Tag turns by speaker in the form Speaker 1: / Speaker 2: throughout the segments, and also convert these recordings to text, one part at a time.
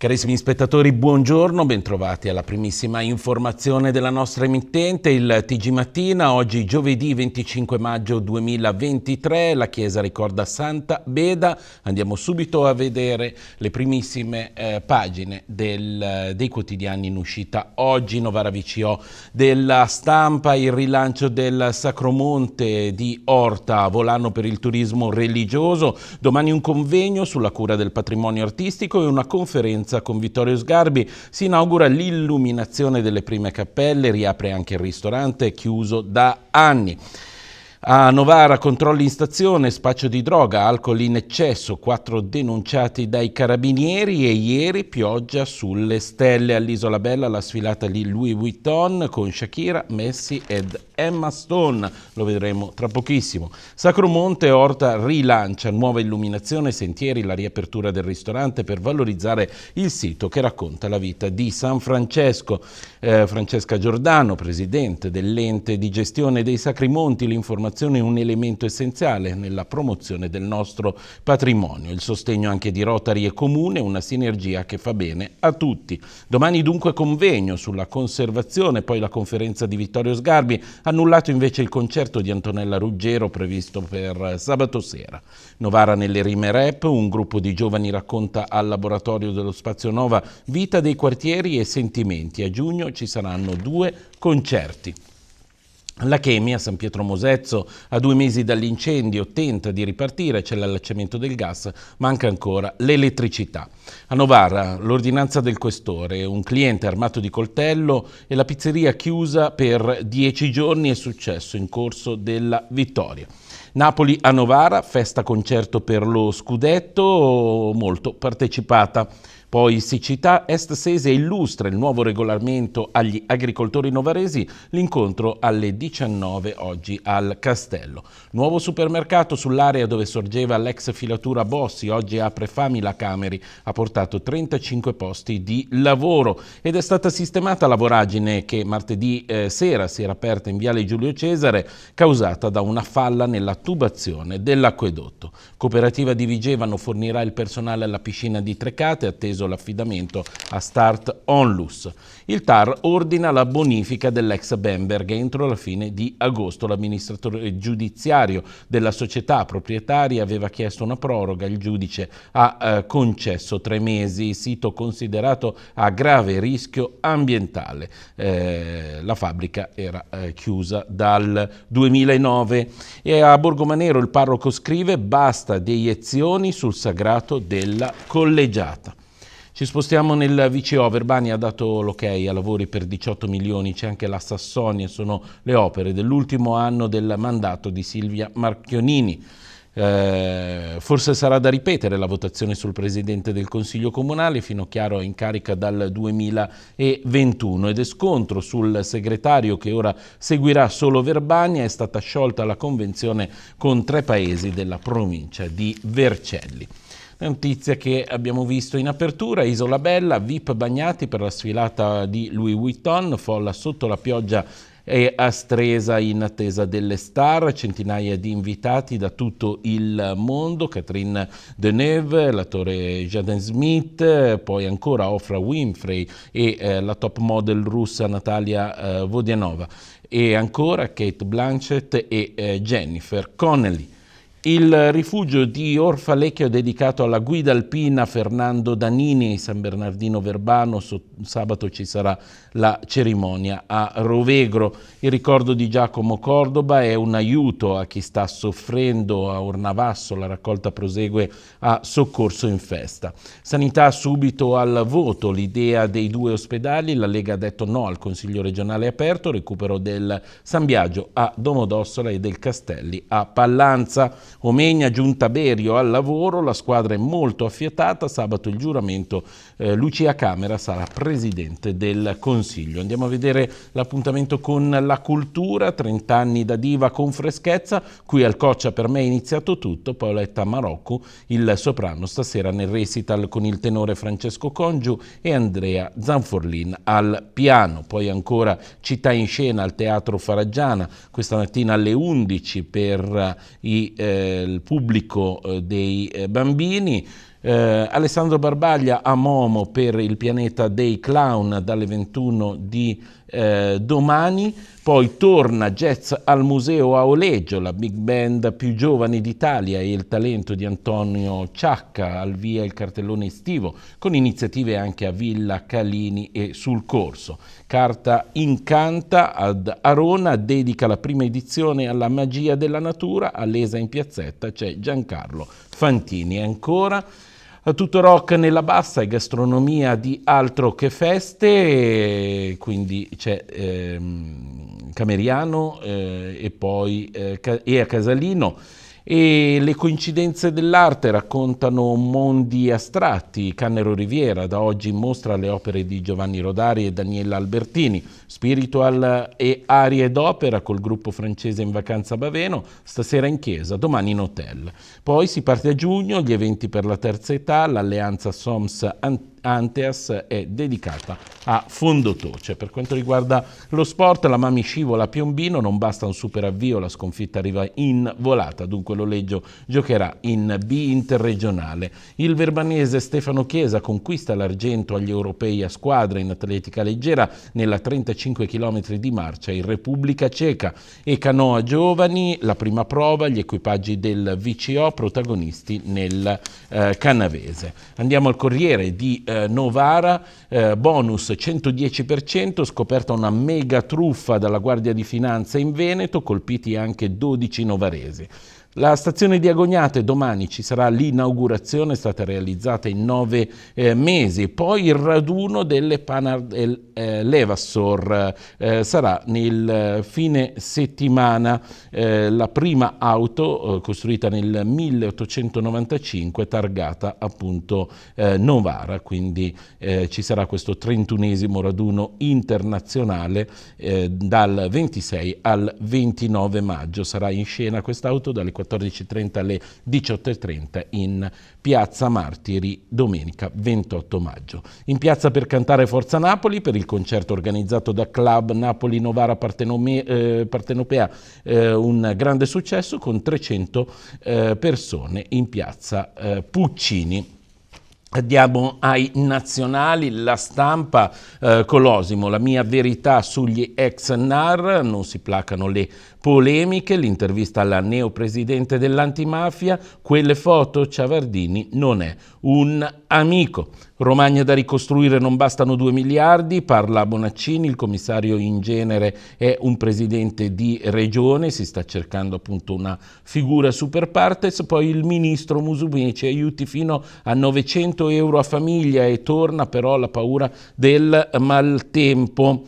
Speaker 1: Carissimi spettatori, buongiorno, bentrovati alla primissima informazione della nostra emittente, il TG Mattina. Oggi giovedì 25 maggio 2023, la Chiesa ricorda Santa Beda. Andiamo subito a vedere le primissime eh, pagine del, dei quotidiani in uscita oggi. Novara VCO della stampa, il rilancio del Sacromonte di Orta, volano per il turismo religioso. Domani un convegno sulla cura del patrimonio artistico e una conferenza Piacenza con Vittorio Sgarbi si inaugura l'illuminazione delle prime cappelle, riapre anche il ristorante chiuso da anni. A Novara controlli in stazione, spaccio di droga, alcol in eccesso, quattro denunciati dai carabinieri e ieri pioggia sulle stelle. All'Isola Bella la sfilata di Louis Vuitton con Shakira, Messi ed Emma Stone, lo vedremo tra pochissimo. Sacromonte Orta rilancia nuova illuminazione, sentieri, la riapertura del ristorante per valorizzare il sito che racconta la vita di San Francesco eh, Francesca Giordano, presidente dell'ente di gestione dei Sacri Monti, l'informazione è un elemento essenziale nella promozione del nostro patrimonio, il sostegno anche di Rotary e Comune, una sinergia che fa bene a tutti. Domani dunque convegno sulla conservazione, poi la conferenza di Vittorio Sgarbi, annullato invece il concerto di Antonella Ruggero previsto per sabato sera. Novara nelle rime rap, un gruppo di giovani racconta al laboratorio dello Spazio Nova vita dei quartieri e sentimenti. A giugno ci saranno due concerti. La Chemia, San Pietro Mosezzo, a due mesi dall'incendio, tenta di ripartire, c'è l'allacciamento del gas, manca ancora l'elettricità. A Novara, l'ordinanza del questore, un cliente armato di coltello e la pizzeria chiusa per dieci giorni è successo in corso della vittoria. Napoli a Novara, festa concerto per lo scudetto, molto partecipata. Poi Siccità Est Sese illustra il nuovo regolamento agli agricoltori novaresi, l'incontro alle 19 oggi al Castello. Nuovo supermercato sull'area dove sorgeva l'ex filatura Bossi, oggi apre Famila Cameri, ha portato 35 posti di lavoro ed è stata sistemata la voragine che martedì eh, sera si era aperta in Viale Giulio Cesare causata da una falla nella tubazione dell'acquedotto. Cooperativa di Vigevano fornirà il personale alla piscina di Trecate, atteso deciso l'affidamento a Start Onlus. Il TAR ordina la bonifica dell'ex Bemberg entro la fine di agosto. L'amministratore giudiziario della società proprietaria aveva chiesto una proroga, il giudice ha eh, concesso tre mesi, sito considerato a grave rischio ambientale. Eh, la fabbrica era eh, chiusa dal 2009 e a Borgomanero il parroco scrive basta deiezioni sul sagrato della collegiata. Ci spostiamo nel VCO, Verbani ha dato l'ok okay a lavori per 18 milioni, c'è anche la Sassonia, sono le opere dell'ultimo anno del mandato di Silvia Marchionini. Eh, forse sarà da ripetere la votazione sul Presidente del Consiglio Comunale, fino a chiaro è in carica dal 2021 ed è scontro sul segretario che ora seguirà solo Verbania, è stata sciolta la convenzione con tre paesi della provincia di Vercelli notizie che abbiamo visto in apertura, Isola Bella, VIP bagnati per la sfilata di Louis Vuitton, folla sotto la pioggia e a Stresa in attesa delle star, centinaia di invitati da tutto il mondo, Catherine Deneuve, l'attore Jaden Smith, poi ancora Ofra Winfrey e eh, la top model russa Natalia eh, Vodianova e ancora Kate Blanchett e eh, Jennifer Connelly. Il rifugio di Orfalecchio è dedicato alla guida alpina Fernando Danini, San Bernardino Verbano, sabato ci sarà la cerimonia a Rovegro. Il ricordo di Giacomo Cordoba è un aiuto a chi sta soffrendo a Ornavasso, la raccolta prosegue a Soccorso in Festa. Sanità subito al voto, l'idea dei due ospedali, la Lega ha detto no al Consiglio regionale aperto, recupero del San Biagio a Domodossola e del Castelli a Pallanza Omegna giunta Berio al lavoro, la squadra è molto affiatata, sabato il giuramento eh, Lucia Camera sarà presidente del Consiglio. Andiamo a vedere l'appuntamento con la cultura, 30 anni da diva con freschezza, qui al Coccia per me è iniziato tutto, Paoletta Marocco, il soprano stasera nel recital con il tenore Francesco Congiu e Andrea Zanforlin al piano, poi ancora città in scena al Teatro Faraggiana, questa mattina alle 11 per eh, i, eh, il pubblico eh, dei eh, bambini. Eh, Alessandro Barbaglia a Momo per il pianeta dei clown dalle 21 di eh, domani, poi torna jazz al museo a Oleggio, la big band più giovane d'Italia e il talento di Antonio Ciacca, al via il cartellone estivo, con iniziative anche a Villa Calini e sul corso. Carta Incanta ad Arona dedica la prima edizione alla magia della natura, all'esa in piazzetta c'è Giancarlo Fantini. Ancora eh, tutto rock nella bassa e gastronomia di altro che feste, quindi c'è ehm, Cameriano eh, e poi eh, e a Casalino e le coincidenze dell'arte raccontano mondi astratti. Cannero Riviera da oggi mostra le opere di Giovanni Rodari e Daniela Albertini, Spiritual e Arie d'opera col gruppo francese in vacanza a Baveno, stasera in chiesa, domani in hotel. Poi si parte a giugno, gli eventi per la terza età, l'alleanza SOMS Antica Anteas è dedicata a Fondotoce. Per quanto riguarda lo sport, la Mami scivola a Piombino, non basta un super avvio, la sconfitta arriva in volata, dunque l'Oleggio giocherà in B interregionale. Il verbanese Stefano Chiesa conquista l'argento agli europei a squadra in atletica leggera nella 35 km di marcia in Repubblica Ceca e Canoa Giovani, la prima prova, gli equipaggi del VCO protagonisti nel eh, Canavese. Andiamo al Corriere di eh, Novara, eh, bonus 110%, scoperta una mega truffa dalla Guardia di Finanza in Veneto, colpiti anche 12 novaresi. La stazione di Agognate domani ci sarà l'inaugurazione, è stata realizzata in nove eh, mesi, poi il raduno delle Panard eh, Levassor eh, sarà nel eh, fine settimana eh, la prima auto eh, costruita nel 1895 targata appunto Novara, quindi ci sarà questo trentunesimo raduno internazionale dal 26 al 29 maggio, sarà in scena quest'auto dalle 14.30 alle 18.30 in Piazza Martiri domenica 28 maggio. In piazza per cantare Forza Napoli per il concerto organizzato da Club Napoli Novara Partenome, eh, Partenopea, eh, un grande successo con 300 eh, persone in piazza eh, Puccini. Andiamo ai nazionali, la stampa, eh, Colosimo, la mia verità sugli ex NAR, non si placano le Polemiche, l'intervista alla neopresidente dell'antimafia, quelle foto Ciavardini non è un amico. Romagna da ricostruire non bastano 2 miliardi, parla Bonaccini, il commissario in genere è un presidente di regione, si sta cercando appunto una figura super partes, poi il ministro Musumeci ci aiuti fino a 900 euro a famiglia e torna però la paura del maltempo.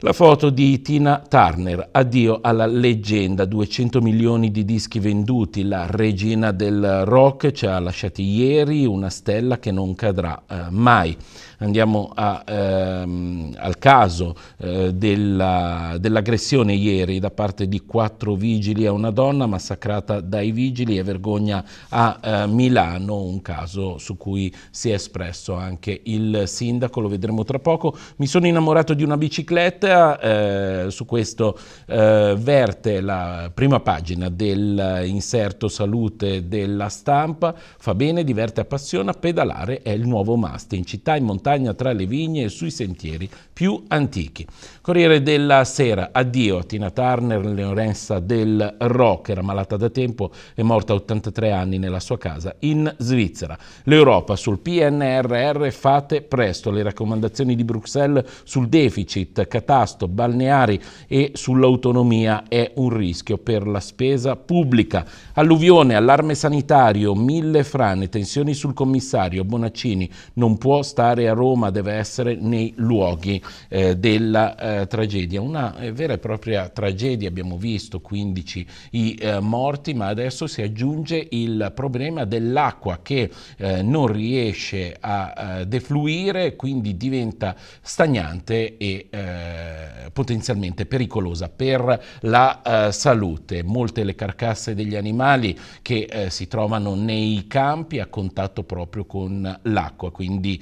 Speaker 1: La foto di Tina Turner, addio alla leggenda, 200 milioni di dischi venduti, la regina del rock ci ha lasciati ieri una stella che non cadrà eh, mai. Andiamo a, ehm, al caso eh, dell'aggressione ieri da parte di quattro vigili a una donna massacrata dai vigili e vergogna a eh, Milano, un caso su cui si è espresso anche il sindaco, lo vedremo tra poco. Mi sono innamorato di una bicicletta, eh, su questo eh, verte la prima pagina dell'inserto salute della stampa, fa bene, diverte, appassiona, pedalare è il nuovo must in città, in montagna montagna tra le vigne e sui sentieri più antichi. Corriere della Sera, addio a Tina Turner, Lorenza del rock, era malata da tempo e morta a 83 anni nella sua casa in Svizzera. L'Europa sul PNRR fate presto, le raccomandazioni di Bruxelles sul deficit, catasto, balneari e sull'autonomia è un rischio per la spesa pubblica. Alluvione, allarme sanitario, mille frane, tensioni sul commissario, Bonaccini non può stare a Roma, deve essere nei luoghi eh, della eh, eh, tragedia, una eh, vera e propria tragedia, abbiamo visto 15 i eh, morti, ma adesso si aggiunge il problema dell'acqua che non riesce a defluire, quindi diventa stagnante e potenzialmente pericolosa per la salute. Molte le carcasse degli animali che si trovano nei campi a contatto proprio con l'acqua, quindi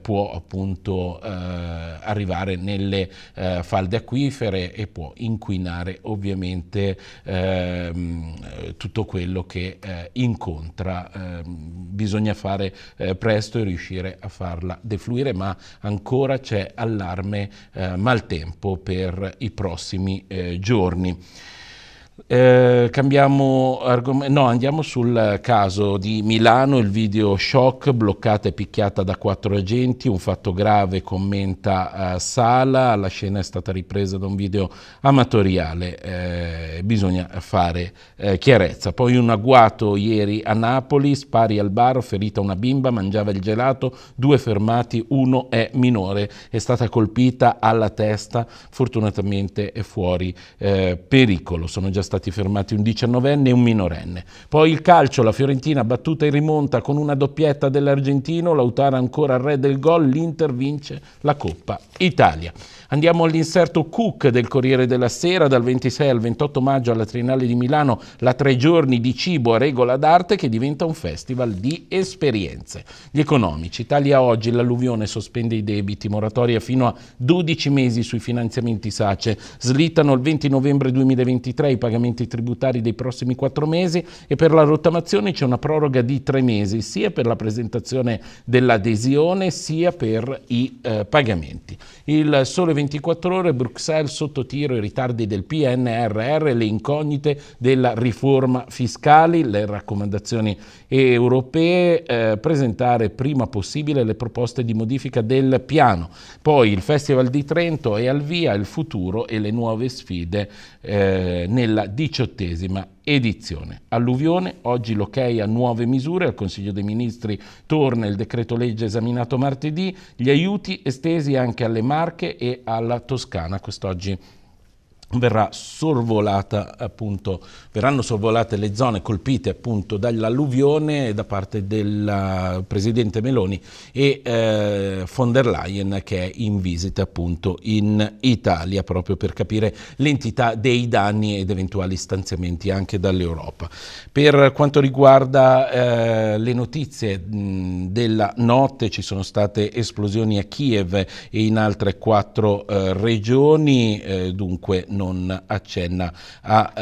Speaker 1: può appunto arrivare nelle eh, falde acquifere e può inquinare ovviamente ehm, tutto quello che eh, incontra. Eh, bisogna fare eh, presto e riuscire a farla defluire, ma ancora c'è allarme eh, maltempo per i prossimi eh, giorni. Eh, cambiamo argomento, no, andiamo sul caso di Milano, il video shock, bloccata e picchiata da quattro agenti, un fatto grave, commenta eh, Sala, la scena è stata ripresa da un video amatoriale, eh, bisogna fare eh, chiarezza. Poi un agguato ieri a Napoli, spari al bar, ferita una bimba, mangiava il gelato, due fermati, uno è minore, è stata colpita alla testa, fortunatamente è fuori eh, pericolo. Sono già stati fermati un diciannovenne e un minorenne. Poi il calcio, la Fiorentina battuta in rimonta con una doppietta dell'argentino, Lautara ancora re del gol, l'Inter vince la Coppa Italia. Andiamo all'inserto Cook del Corriere della Sera, dal 26 al 28 maggio alla Triennale di Milano, la tre giorni di cibo a regola d'arte che diventa un festival di esperienze. Gli economici, Italia oggi, l'alluvione sospende i debiti, moratoria fino a 12 mesi sui finanziamenti SACE, slittano il 20 novembre 2023 i pagamenti pagamenti tributari dei prossimi quattro mesi e per la rottamazione c'è una proroga di tre mesi, sia per la presentazione dell'adesione sia per i eh, pagamenti. Il sole 24 ore, Bruxelles sotto tiro i ritardi del PNRR, le incognite della riforma fiscale, le raccomandazioni europee, eh, presentare prima possibile le proposte di modifica del piano. Poi il Festival di Trento è al via, il futuro e le nuove sfide eh, nella la diciottesima edizione. Alluvione, oggi l'ok a nuove misure, al Consiglio dei Ministri torna il decreto legge esaminato martedì, gli aiuti estesi anche alle Marche e alla Toscana quest'oggi verrà sorvolata appunto, verranno sorvolate le zone colpite appunto dall'alluvione da parte del eh, Presidente Meloni e eh, von der Leyen che è in visita appunto in Italia proprio per capire l'entità dei danni ed eventuali stanziamenti anche dall'Europa. Per quanto riguarda eh, le notizie mh, della notte ci sono state esplosioni a Kiev e in altre quattro eh, regioni, eh, dunque non accenna a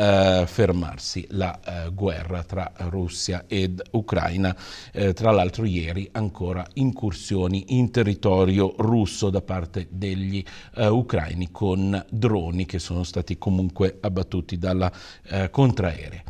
Speaker 1: eh, fermarsi la eh, guerra tra Russia ed Ucraina. Eh, tra l'altro ieri ancora incursioni in territorio russo da parte degli eh, ucraini con droni che sono stati comunque abbattuti dalla eh, contraerea.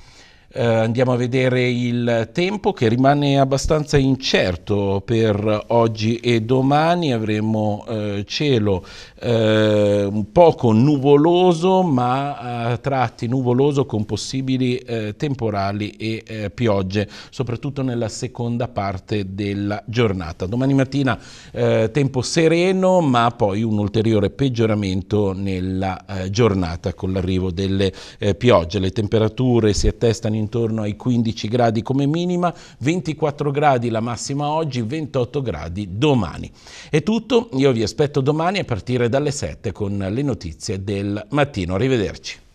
Speaker 1: Uh, andiamo a vedere il tempo che rimane abbastanza incerto per oggi e domani. Avremo uh, cielo uh, un poco nuvoloso, ma a tratti nuvoloso con possibili temporali e piogge, soprattutto nella seconda parte della giornata. Domani mattina tempo sereno, ma poi un ulteriore peggioramento nella giornata con l'arrivo delle piogge. Le temperature si attestano intorno ai 15 gradi come minima, 24 gradi la massima oggi, 28 gradi domani. È tutto, io vi aspetto domani a partire dalle 7 con le notizie del mattino. Arrivederci.